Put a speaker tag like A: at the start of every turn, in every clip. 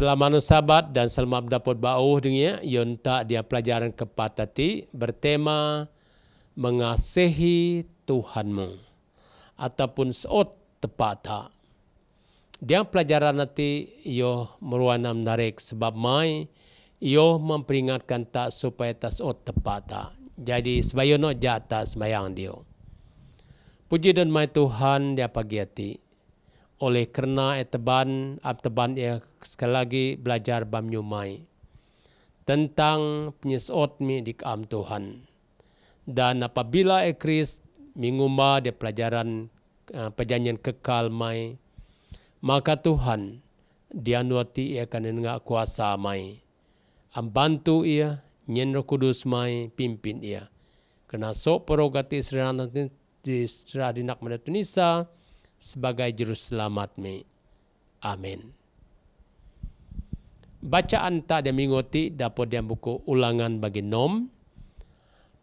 A: Selama nusabat dan selama dapat bauh dunia, tak dia pelajaran kepatati bertema mengasihi Tuhanmu ataupun seot tepata. Dia pelajaran nanti yo meruana menarik sebab mai yo memperingatkan tak supaya tak seot tepata. Jadi sebayono jata semayang dia. Puji dan mai Tuhan dia pagi hati oleh kerana teban abteban ah, ia sekali lagi belajar bam nyumai tentang penyesot mi di kaam Tuhan. Dan apabila e Kris mengumba dia pelajaran uh, perjanjian kekal mai, maka Tuhan dia nuati ia akan dengar kuasa mai. Ambantu ia, nyen roh kudus mai, pimpin ia. Kena sok perogati serana di seradinak mada Tunisa, sebagai juru selamatmi. Amin. Bacaan tak ada mengerti dapat dia buku ulangan bagi nom.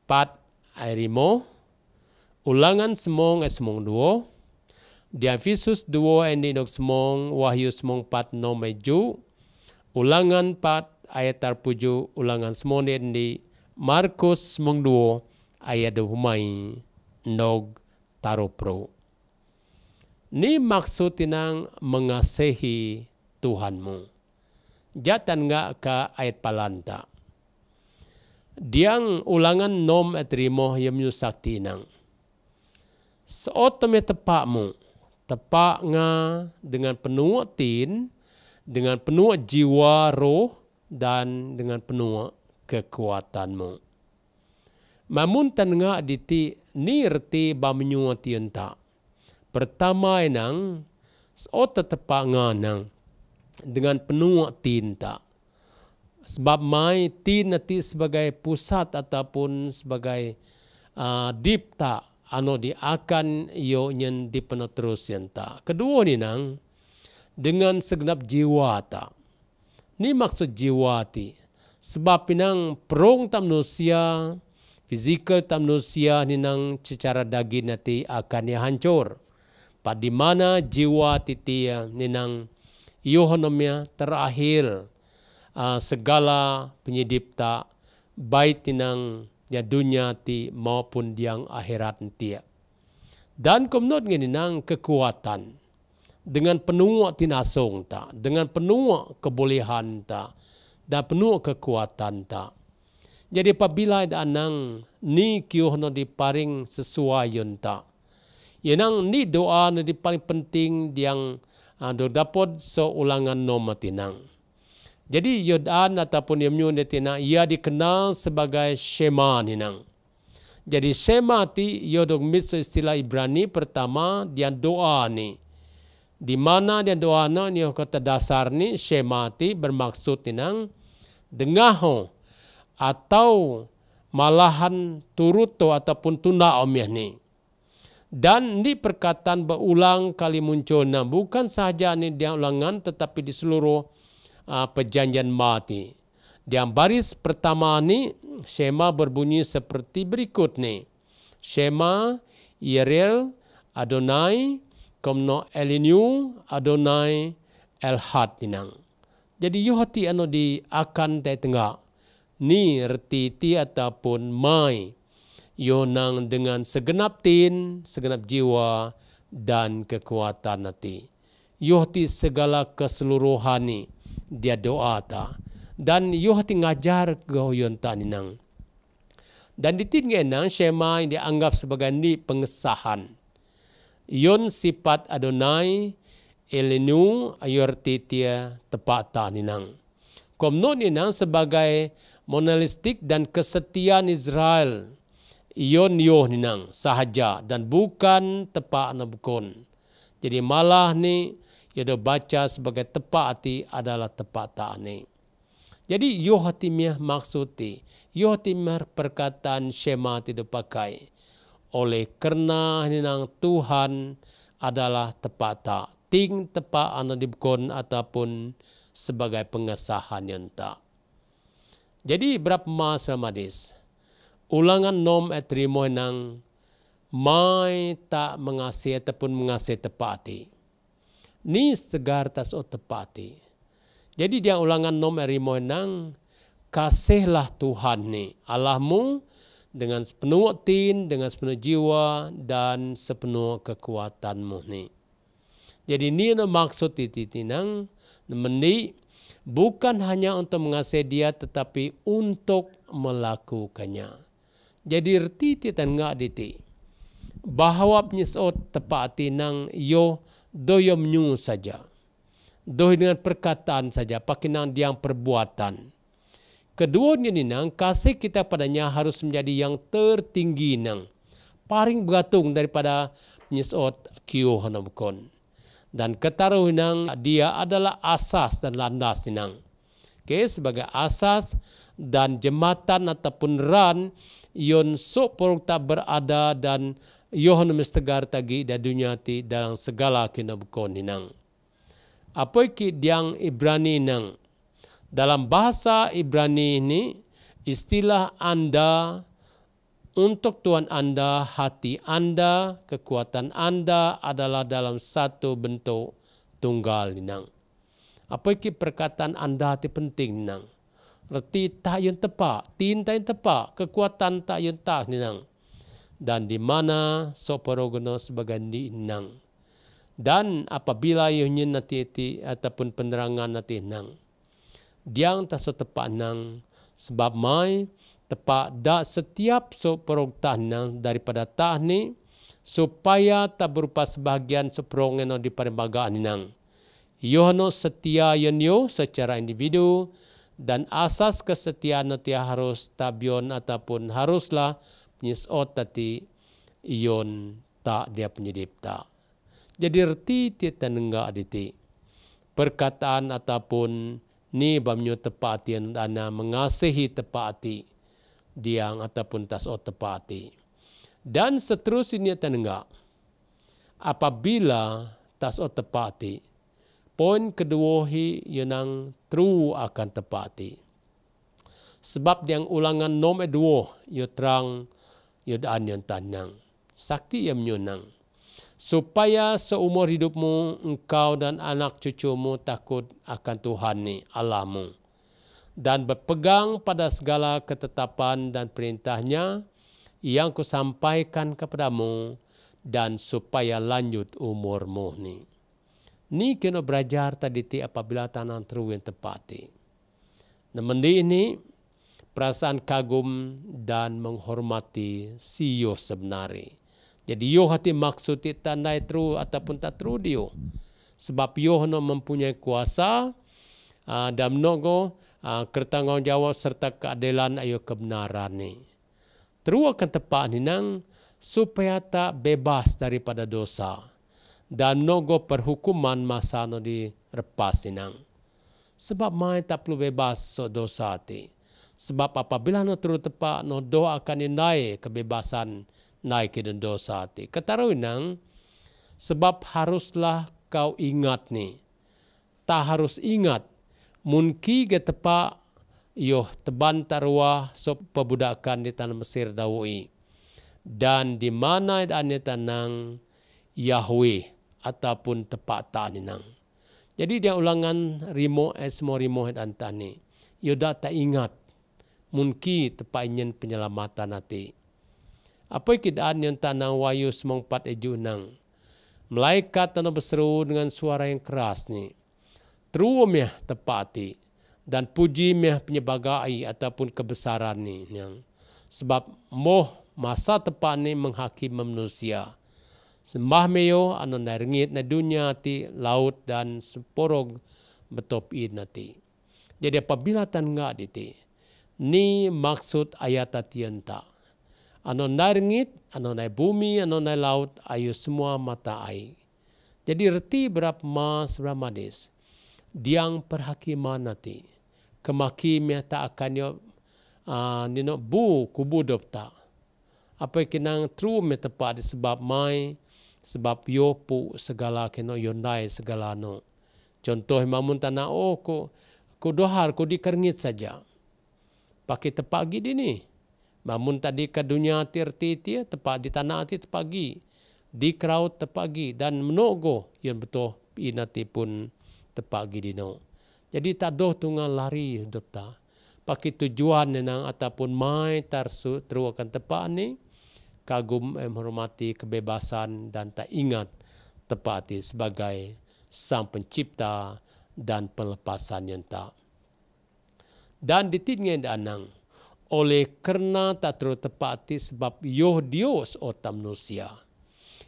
A: Pat airimo. Ulangan semong es semong duo. Dia visus duo endi dok semong wahyu semong pat nom eju. Ulangan pat ayat tarpuju ulangan semong endi Markus semong duo ayat dua mai nog taropro. Ni maksud tinang mengasihi Tuhanmu. Jatan nga ka ayat palanta. Diang ulangan nom at rimo yamyu sakti nang. tepakmu, tepak ngah nga dengan penuh tin, dengan penuh jiwa roh, dan dengan penuh kekuatanmu. Mamuntan nga diti nirti bamnyuwa entak. pertama enang so oh, tetap nganang dengan penuh tinta sebab mai tinta ti sebagai pusat ataupun sebagai uh, ah, dipta ano di akan yo nyen di penerus ta kedua ni nang dengan segenap jiwa ta ni maksud jiwa ti sebab pinang perung tam manusia fizikal tam manusia ni nang secara daging nanti akan dihancur. hancur di mana jiwa titia ninang yohonomya terakhir uh, segala penyidipta baik tinang ya dunia ti maupun yang akhirat tia. Dan kumnot nang kekuatan dengan penuh tinasong ta, dengan penuh kebolehan ta, dan penuh kekuatan ta. Jadi apabila ada anang ni kiuhno diparing sesuai tak. Yenang ni doa na di paling penting diang uh, ah, dapat so ulangan no matinang. Jadi yodan ataupun yamnyo netina ia dikenal sebagai Shema ninang. Jadi Shema ti yodog mitso istilah Ibrani pertama dia doa ni. Di mana dia doa na ni kata dasar ni Shema ti bermaksud ninang dengaho atau malahan turuto ataupun tunda omyah ni dan di perkataan berulang kali muncul nah bukan sahaja ini dia ulangan tetapi di seluruh uh, perjanjian mati di baris pertama ini Shema berbunyi seperti berikut nih Shema Yerel Adonai komno Elinu Adonai Elhat Inang. jadi yuhati anu di akan tengah ni reti ti ataupun mai Yonang dengan segenap tin, segenap jiwa dan kekuatan nanti. Yohti segala keseluruhan ni dia doa ta. Dan Yohti ngajar ke Yonta ni nang. Dan di tin nang Shema yang dianggap sebagai ni pengesahan. Yon sifat Adonai Elenu Ayurtitia tepata ni nang. Komno ni nang sebagai monolistik dan kesetiaan Israel. Israel yon yo ninang sahaja dan bukan tepak nebukon. Jadi malah ni ia baca sebagai tepak hati adalah tepak tak ni. Jadi yo hati meh maksudi, yo hati perkataan Shema tidak pakai. Oleh karena ninang Tuhan adalah tepak tepata, ting tepa anadibkon ataupun sebagai pengesahan yang tak. Jadi berapa masa madis? ulangan nom etrimo nang mai ta mengasihi ataupun mengasi tepati. Ni segar tas o tepati. Jadi dia ulangan nom erimo nang kasihlah Tuhan ni Allahmu dengan sepenuh tin, dengan sepenuh jiwa dan sepenuh kekuatanmu ni. Jadi ini anu maksud titi nang mendi bukan hanya untuk mengasihi dia tetapi untuk melakukannya jadi reti ti tan nga diti bahawap penyesot tepati nang yo doyom nyu saja Doi dengan perkataan saja pakai nang diang perbuatan keduanya ni nang kasih kita padanya harus menjadi yang tertinggi nang paring bergantung daripada penyesot kio hanamkon dan ketaruh nang dia adalah asas dan landas nang okay, sebagai asas dan jembatan ataupun ran yon so porukta berada dan yohon mestegar tagi ti dalam segala kinabuko ninang. Apoi ki diang Ibrani nang. Dalam bahasa Ibrani ini istilah Anda untuk Tuhan Anda, hati Anda, kekuatan Anda adalah dalam satu bentuk tunggal ninang. Apa perkataan Anda hati penting ninang? reti tak yang tepak, tin tak yang tepak, kekuatan tak yang tak ni nang. Dan di mana soporogono sebagai ni nang. Dan apabila yang nanti nati ataupun penerangan nati nang. Diang tak so tepak nang, sebab mai tepak dak setiap soporog tak nang daripada tak ni, supaya tak berupa sebahagian soporogono di perembagaan ni nang. Yohano setia yang yo secara individu, dan asas kesetiaan nanti harus tabion ataupun haruslah menyesot tati ion tak dia penyedip tak. Jadi reti tiap tenengga aditi. Perkataan ataupun ni bamnyo tepati yang dana mengasihi tepati diang ataupun tasot tepati. Dan seterusnya tenengga. Apabila tasot tepati, poin kedua hi yang true akan tepati. Sebab yang ulangan nom e dua ia terang ia daan yang tanang. Sakti yang menyenang. Supaya seumur hidupmu engkau dan anak cucumu takut akan Tuhan ni alamu. Dan berpegang pada segala ketetapan dan perintahnya yang ku sampaikan kepadamu dan supaya lanjut umurmu ni ni kena belajar tadi ti apabila tanah teruin tepati. Namun di ini, perasaan kagum dan menghormati si yo sebenari. Jadi yo hati maksud ti tandai teru ataupun tak teru dia. Sebab yo no mempunyai kuasa uh, dan menunggu uh, ah, kertanggungjawab serta keadilan ayo kebenaran ni. Teru akan tepat ni nang supaya tak bebas daripada dosa. dan nogo perhukuman masano di repas sinang. Sebab mai tak perlu bebas so dosa ti. Sebab apabila no turut tepat no doa akan indai kebebasan naik ke dosa ti. Ketaruh nang sebab haruslah kau ingat ni. Tak harus ingat munki ke tepat yo teban tarwah so pebudakan di tanah Mesir dawui. Dan di mana ane tanang Yahweh ataupun tepat ta ninang. Jadi dia ulangan rimo esmo rimo het antani. dah tak ingat Mungkin tepat ingin penyelamatan nanti. Apa keadaan yang tanang wayu semang pat eju nang? Melaikat tanah berseru dengan suara yang keras ni. Terum meh tepati dan puji meh penyebagai ataupun kebesaran ni yang sebab moh masa tepat ni menghakim manusia. Sembah meyo anu naringit na dunya ti laut dan seporog betopid nati. Jadi apabila tanga diti, ni maksud ayat tienta. Ano naringit, ano na bumi, ano na laut, ayo semua mata ay. Jadi reti berapa mas ramadis, diang perhakiman nati. Kemaki meta akan yo uh, nino bu kubudop ta. Apa kinang true metapat sebab mai sebab yo pu segala keno yo nai segala no. Contoh mamun tana oh ko ko dohar ko dikerngit saja. Pakai tepat gini ni. Mamun tadi ke dunia tirti tia tepat di tanah ti tepagi. Di kraut tepagi dan menogo yang betul inati pun tepagi dino. Jadi tak doh tunggal lari hidup ta. Pakai tujuan nenang ataupun mai tarsu teru akan tepat ni. kagum eh, menghormati kebebasan dan tak ingat tepati sebagai sang pencipta dan pelepasan yang tak. Dan ditingin anang, oleh karena tak tertepati sebab yoh Dios otam manusia.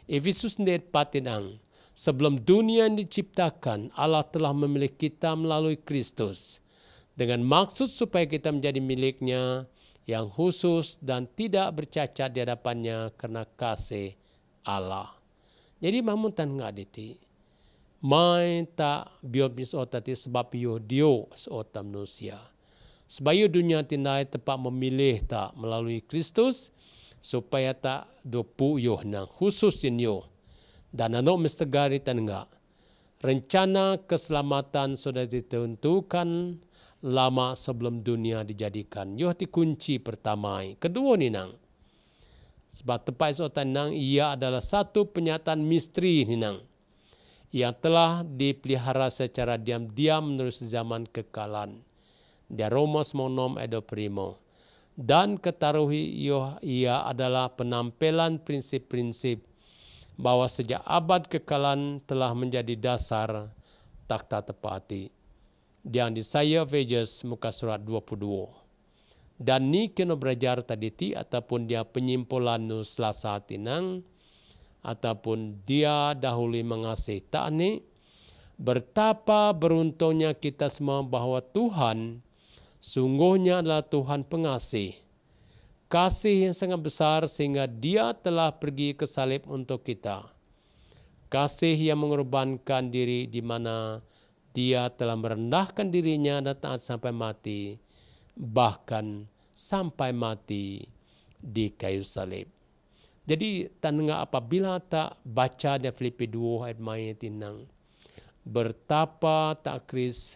A: Efesus net patinang, sebelum dunia yang diciptakan, Allah telah memilih kita melalui Kristus dengan maksud supaya kita menjadi miliknya yang khusus dan tidak bercacat di hadapannya karena kasih Allah. Jadi mamun tan ngaditi. Main tak biobnis otati sebab yo dio seotam manusia. Sebab dunia tinai tepat memilih tak melalui Kristus supaya tak dopu yo nang khusus in yo. Dan anak mestegari tan Rencana keselamatan sudah ditentukan lama sebelum dunia dijadikan. Yo ti kunci pertama. Kedua ni nang. Sebab tepat sotan nang ia adalah satu penyataan misteri ni nang. Yang telah dipelihara secara diam-diam menerus zaman kekalan. Dia Romos monom edo primo. Dan ketaruhi yo ia adalah penampilan prinsip-prinsip bahwa sejak abad kekalan telah menjadi dasar takta tepati yang di saya Vegas muka surat 22. Dan ni kena belajar tadi ti ataupun dia penyimpulan nu selasa tinang ataupun dia dahulu mengasih tak ni Betapa beruntungnya kita semua bahwa Tuhan sungguhnya adalah Tuhan pengasih. Kasih yang sangat besar sehingga dia telah pergi ke salib untuk kita. Kasih yang mengorbankan diri di mana dia telah merendahkan dirinya dan taat sampai mati, bahkan sampai mati di kayu salib. Jadi tanda apabila tak baca di Filipi 2 ayat maya tinang. Bertapa tak kris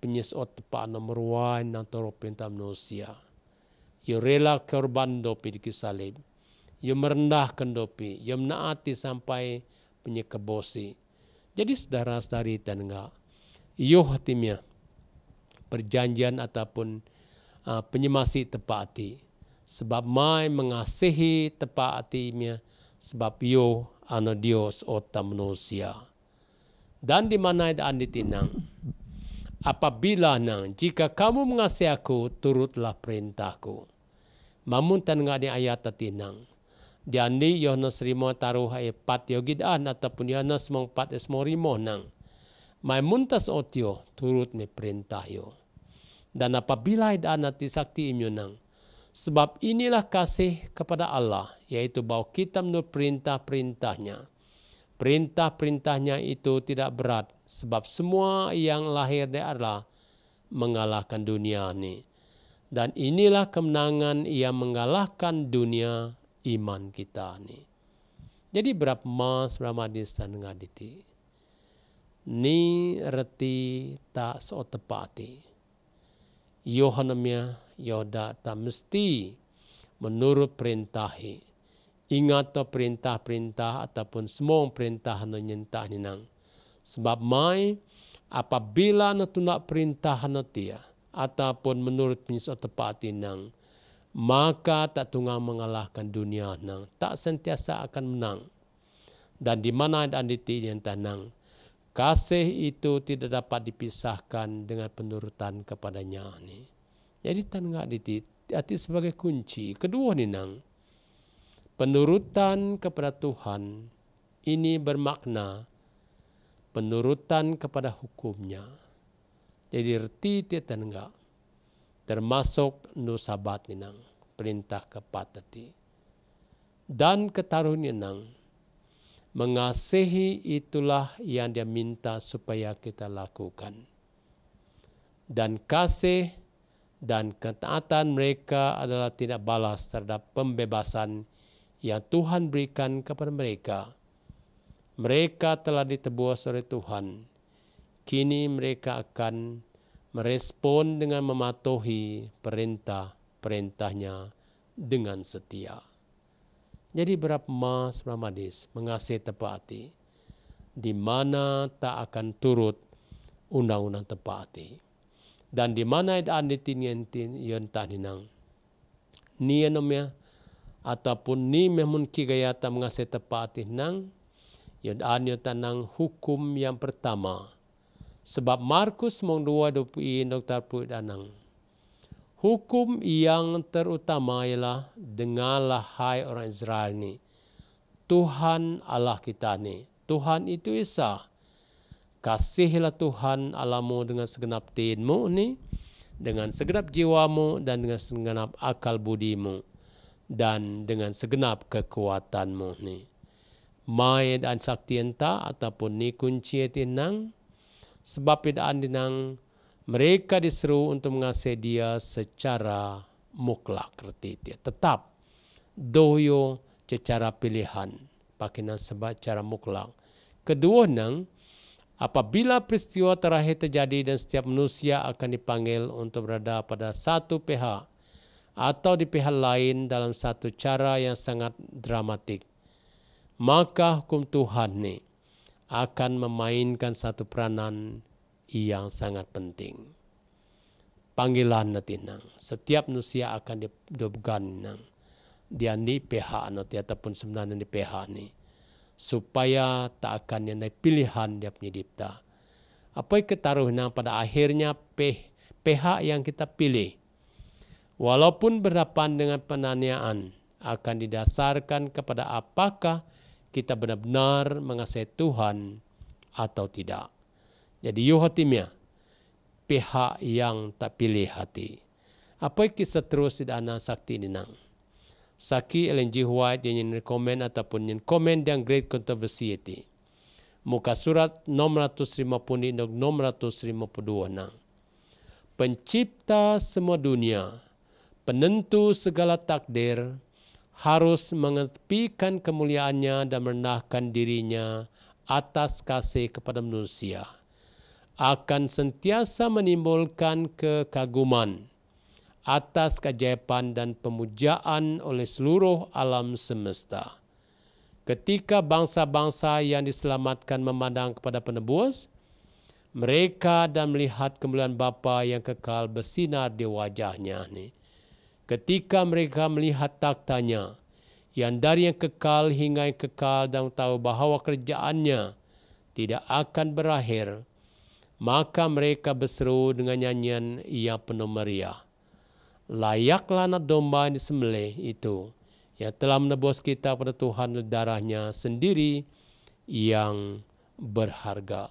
A: penyesot tepat nomor wan dan toropin manusia. Ia rela korban dopi di salib. Ia merendahkan dopi. Ia menaati sampai penyekebosi. Jadi saudara-saudari tanda Yohatimia, perjanjian ataupun uh, penyemasi tepati sebab mai mengasihi tepatinya sebab yo ano Dios ota manusia dan di mana andi tinang apabila nang jika kamu mengasihi aku turutlah perintahku Mamun mamuntan ngadi ayat tinang andi Yohanes rimo taruh ayat pat yogidan ataupun Yohanes mengpat morimo nang o tiyo, turut mi perintahyo. Dan apabila hidanat disakti imyunang, sebab inilah kasih kepada Allah, yaitu bahwa kita menurut perintah-perintahnya. Perintah-perintahnya itu tidak berat, sebab semua yang lahir di Allah mengalahkan dunia ini. Dan inilah kemenangan yang mengalahkan dunia iman kita ini. Jadi berapa mas, ramadhan dan ngaditi ni reti ta so tepati. Yohanemia yoda ta mesti menurut perintahi. Ingat to perintah-perintah ataupun semua perintah no nyentah ninang. Sebab mai apabila na tunak perintah na tia ataupun menurut pinso tepati nang maka tak tungang mengalahkan dunia nang tak sentiasa akan menang dan di mana ada di yang tanang Kasih itu tidak dapat dipisahkan dengan penurutan kepadanya. Ni. Jadi tan ngak diti, hati sebagai kunci. Kedua ni nang, penurutan kepada Tuhan ini bermakna penurutan kepada hukumnya. Jadi reti tiatan ngak, termasuk nusabat ni nang, perintah kepatati Dan ketaruh ni nang, Mengasihi itulah yang dia minta supaya kita lakukan. Dan kasih dan ketaatan mereka adalah tidak balas terhadap pembebasan yang Tuhan berikan kepada mereka. Mereka telah ditebus oleh Tuhan. Kini mereka akan merespon dengan mematuhi perintah-perintahnya dengan setia. Jadi mas ramadis mengasih tepati, di mana tak akan turut undang-undang tepati. Dan di mana ada anitin yentin yontan yang namanya ataupun ni memun kigayata mengasih tepati nang yang anyo tanang hukum yang pertama. Sebab Markus mong dua dopuin dokter puit anang Hukum yang terutama ialah dengarlah hai orang Israel ni. Tuhan Allah kita ni. Tuhan itu Esa. Kasihilah Tuhan Allahmu dengan segenap tinmu ni, dengan segenap jiwamu dan dengan segenap akal budimu dan dengan segenap kekuatanmu ni. Mai dan sakti entah ataupun ni kunci etinang sebab tidak andinang mereka diseru untuk mengasihi dia secara muklak retitia. Tetap doyo secara pilihan pakina sebab cara muklak. Kedua nang apabila peristiwa terakhir terjadi dan setiap manusia akan dipanggil untuk berada pada satu pihak atau di pihak lain dalam satu cara yang sangat dramatik. Maka hukum Tuhan ini akan memainkan satu peranan yang sangat penting. Panggilan natinang. Setiap manusia akan didogan nang. Dia ni PH nanti ataupun sebenarnya ni PH ni. Supaya tak akan yang pilihan dia dipta. Apa yang kita taruh nang pada akhirnya PH ph yang kita pilih. Walaupun berhadapan dengan penanyaan akan didasarkan kepada apakah kita benar-benar mengasihi Tuhan atau tidak. Jadi yu ya. pihak yang tak pilih hati. Apa yang kita terus di dana sakti ini nang? Saki LNG White yang ingin rekomen ataupun ingin komen yang great controversy itu. Muka surat 650-652 nang. Pencipta semua dunia, penentu segala takdir, harus mengetepikan kemuliaannya dan merendahkan dirinya atas kasih kepada manusia akan sentiasa menimbulkan kekaguman atas kejayaan dan pemujaan oleh seluruh alam semesta. Ketika bangsa-bangsa yang diselamatkan memandang kepada penebus, mereka dan melihat kemuliaan Bapa yang kekal bersinar di wajahnya. Ketika mereka melihat taktanya, yang dari yang kekal hingga yang kekal dan tahu bahawa kerjaannya tidak akan berakhir, Maka mereka berseru dengan nyanyian ia penuh meriah. Layaklah anak domba yang disembelih itu yang telah menebus kita pada Tuhan darahnya sendiri yang berharga.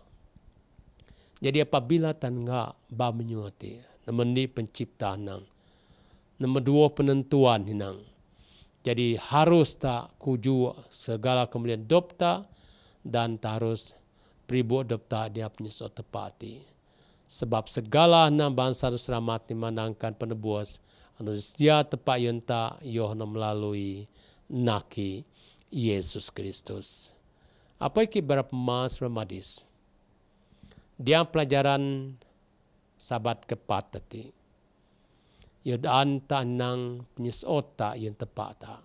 A: Jadi apabila tanda ba menyuati, nomor ni penciptaan nang. Nomor dua penentuan nang. Jadi harus tak kujua segala kemudian dopta dan harus pribodob diapnya so tepati. Sebab segala enam bangsa selamat dimenangkan penebus, anu setia tepak yunta Yohana melalui naki Yesus Kristus. Apa iki mas remadis? Dia pelajaran sabat kepat tadi. Yodaan tanang penyesota yang tepat tak.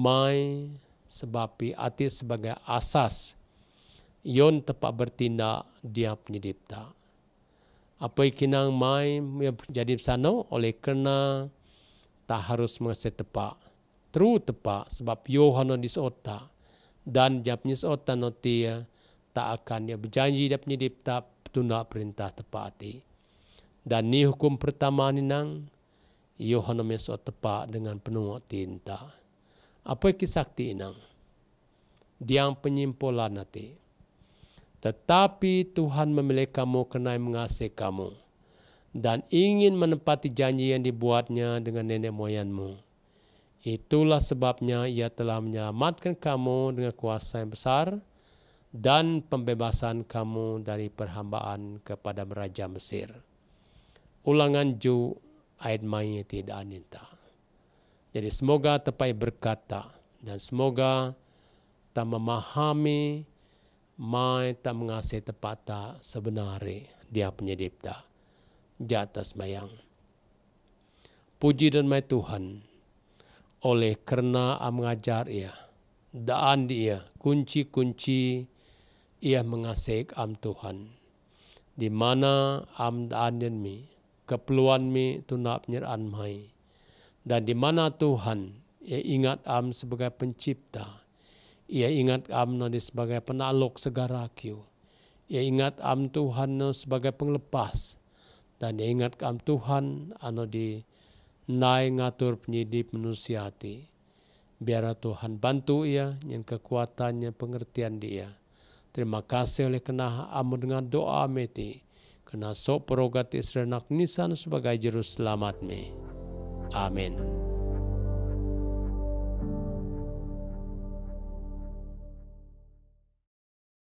A: Mai sebapi atis sebagai asas yon tepat bertindak dia punya dipta. Apa ikinang mai yang jadi sana oleh kerana tak harus mengasih tepat. Teru tepat sebab Yohana disota dan dia punya seota nanti ya, tak akan dia berjanji dia punya dipta tunak perintah tepat hati. Dan ni hukum pertama ni nang Yohana mesot tepat dengan penuh tinta. Apa kisah ti nang? Dia penyimpulan nanti. Tetapi Tuhan memilih kamu karena mengasihi kamu dan ingin menepati janji yang dibuatnya dengan nenek moyangmu. Itulah sebabnya ia telah menyelamatkan kamu dengan kuasa yang besar dan pembebasan kamu dari perhambaan kepada Raja Mesir. Ulangan Ju ayat mai tidak aninta. Jadi semoga tepai berkata dan semoga tak memahami Mai tak mengasih tepat tak sebenarnya dia di atas mayang. Puji dan mai Tuhan. Oleh karena am mengajar ia. Daan dia kunci-kunci ia mengasih am Tuhan. Di mana am daan dan mi. Keperluan mi tunap nyeraan mai. Dan di mana Tuhan ia ingat am sebagai pencipta ia ingat amno sebagai penakluk segara kiu. Ia ingat am Tuhan no sebagai penglepas. Dan ia ingat am Tuhan ano di nai ngatur penyidip manusia hati. Biar Tuhan bantu ia yang kekuatannya pengertian dia. Terima kasih oleh kena amu dengan doa meti. Kena sok perogati serenak nisan sebagai juru selamat me. Amin.